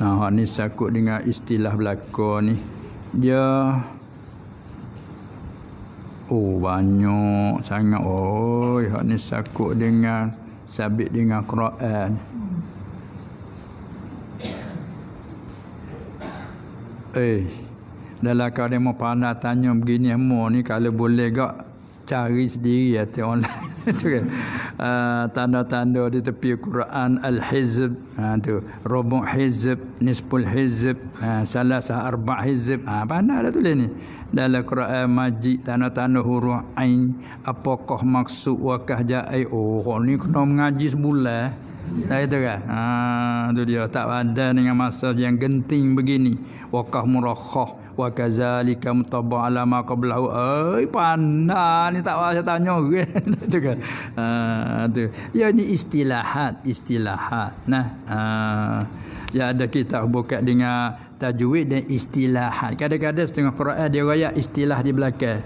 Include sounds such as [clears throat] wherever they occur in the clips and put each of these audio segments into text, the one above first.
Nah, ha, hak ni sakut dengan istilah belaka ni. Dia Oh, banyak sangat. Oh, hak ni sakut dengan sabit dengan Quran. Eh, dalam kalau dia mau pandai tanya begini semua ni, kalau boleh gak cari sendiri ya tengok online [laughs] tu kan. Ah, tanda-tanda di tepi Quran al-hizb ha tu rubu' hizb nisful hizb ha ah, salasah arba' hizb ha mana dah tulis ni dalam Quran majid tanda-tanda huruf ain apakah maksud wakah ja'i oh ni kena mengaji sebulan Nah itu kan. Ha, tu dia tak ada dengan masa yang genting begini. Wakah murakhah wa kazalika mutaba ala ma qablahu ai pandai ni tak saya tanya [laughs] kan? tu kan ha ya ni istilahat istilahat nah ha ya ada kita buka dengan tajwid dan istilahat kadang-kadang setengah Quran dia raya istilah di belakang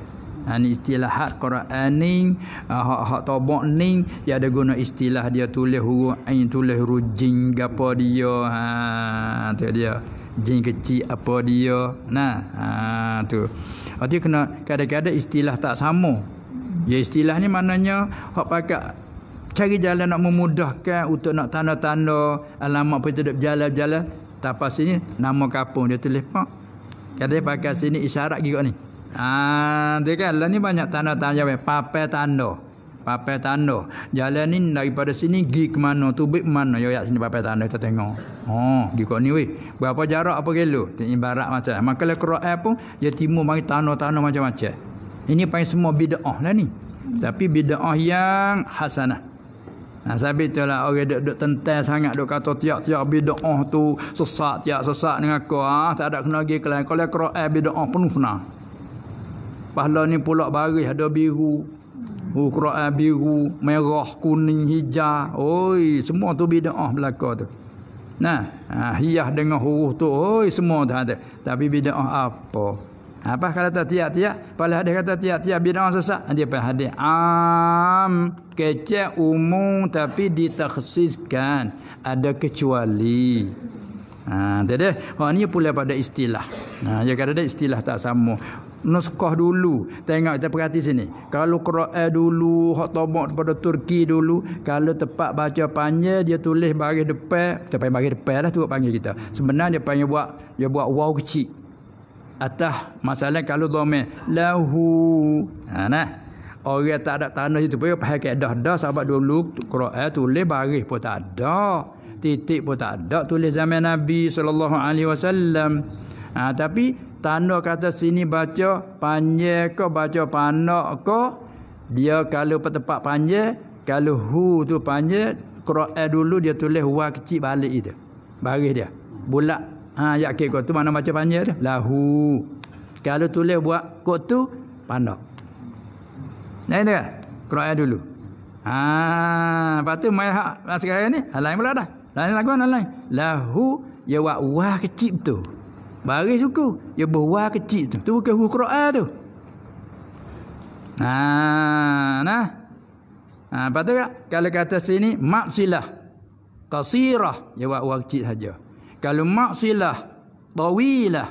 Ha, ni istilahat Quran ni ha, Hak-hak tobok ni Dia ada guna istilah dia tulis huru'in Tulis rujing gapa dia Haa Itu dia jin kecil apa dia nah ha, tu oh, arti kena kadang-kadang istilah tak sama ya istilah ni maknanya hak pakak cari jalan nak memudahkan untuk nak tanda-tanda alamat pun tak berjalan-jalan tapas sini nama kapung dia tulis pak kadang pakai sini isyarat juga ni ah ha, tu kan lah ni banyak tanda-tanda papai tanda, -tanda, tanda papai tanda. Jalan ni daripada sini gi ke mana, tubik mana yo yak sini papai tanda kita tengok. Oh, gi kok ni weh. Berapa jarak apa kilo? Ibarat macam maka le lah air pun dia timur mari tanda-tanda macam-macam. Ini paling semua bid'ah lah ni. Tapi bid'ah yang hasanah. Nah, sabit tu lah orang duk, duk tentai sangat duk kata tiap-tiap bid'ah tu sesat tiap-sesat dengan aku. Ah, tak ada kena pergi ke lain. Kalau air bid'ah penuh pernah. Pahala ni pula baris ada biru. Oh, Quran biru, merah, kuning, hijau. Oi, semua tu bid'ah belaka tu. Nah, ha, hiyah dengan huruf tu. Oi, semua tu ada. Tapi bid'ah apa? Apa ha, kalau tak tiap-tiap? Pada hadis kata tiap-tiap bid'ah sesat. Dia pada hadis. Am, kecil umum tapi ditaksiskan. Ada kecuali. Ha, tak ada. Oh, ni pula pada istilah. Ha, ya kata istilah tak sama. Nuskah dulu. Tengok kita perhati sini. Kalau Qura'a dulu, Hotobok pada Turki dulu. Kalau tepat baca panjang, dia tulis baris depan. Kita panggil baris depan lah tu panggil kita. Sebenarnya dia panggil buat, dia buat waw kecil. Atas masalah kalau dhamir. Lahu. Ha, nah. Orang tak ada tanah itu pun. pakai keadah dah sahabat dulu. Qura'a tulis baris pun tak ada titik pun tak ada tulis zaman Nabi sallallahu alaihi wasallam. Ha, tapi tanda kata sini baca panjang ke baca panak ke dia kalau petepak panjang kalau hu tu panjang qira'a dulu dia tulis huwa kecil balik itu. Baris dia. Bulat. Ha ya ke tu mana baca panjang dia? Lahu. Kalau tulis buat kok tu panak. Nah itu kan? Qira'a dulu. Ah lepas tu mai hak sekarang ni. Hal lain pula dah. Lain lagu nak lain. Lahu ya wa wa kecil tu. Baris suku ya buwa kecil tu. Tu ke huruf Quran tu. Ha nah. Ha tu tak? Kalau kata sini maksilah qasirah ya wa wa kecil saja. Kalau maksilah tawilah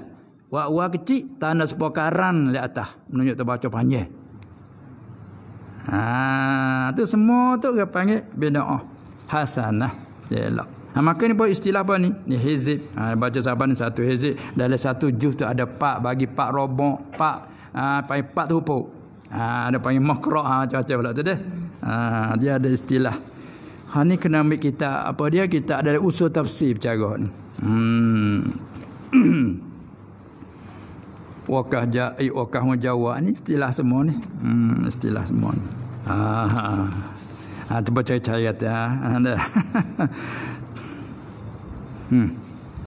wa wa kecil tanda sepokaran di atas menunjuk terbaca panjang. Ha tu semua tu dia panggil bina'ah hasanah elak. Ha, maka ni pun istilah apa ni? Ni hezib, Ha, baca sahabat ni satu hezib, Dalam satu juh tu ada pak bagi pak robok. Pak. Ha, panggil pak tu hupuk. Ha, ada panggil makrok. Ha, macam-macam pula tu dia. Ha, dia ada istilah. Ha, ni kena ambil kita. Apa dia? Kita ada usul tafsir bercara ni. Hmm. [clears throat] wakah jai wakah jawa ini istilah semua ni hmm, istilah semua ni ha, ha. ha. あとぼちゃいちゃやってあなんだ [laughs] うん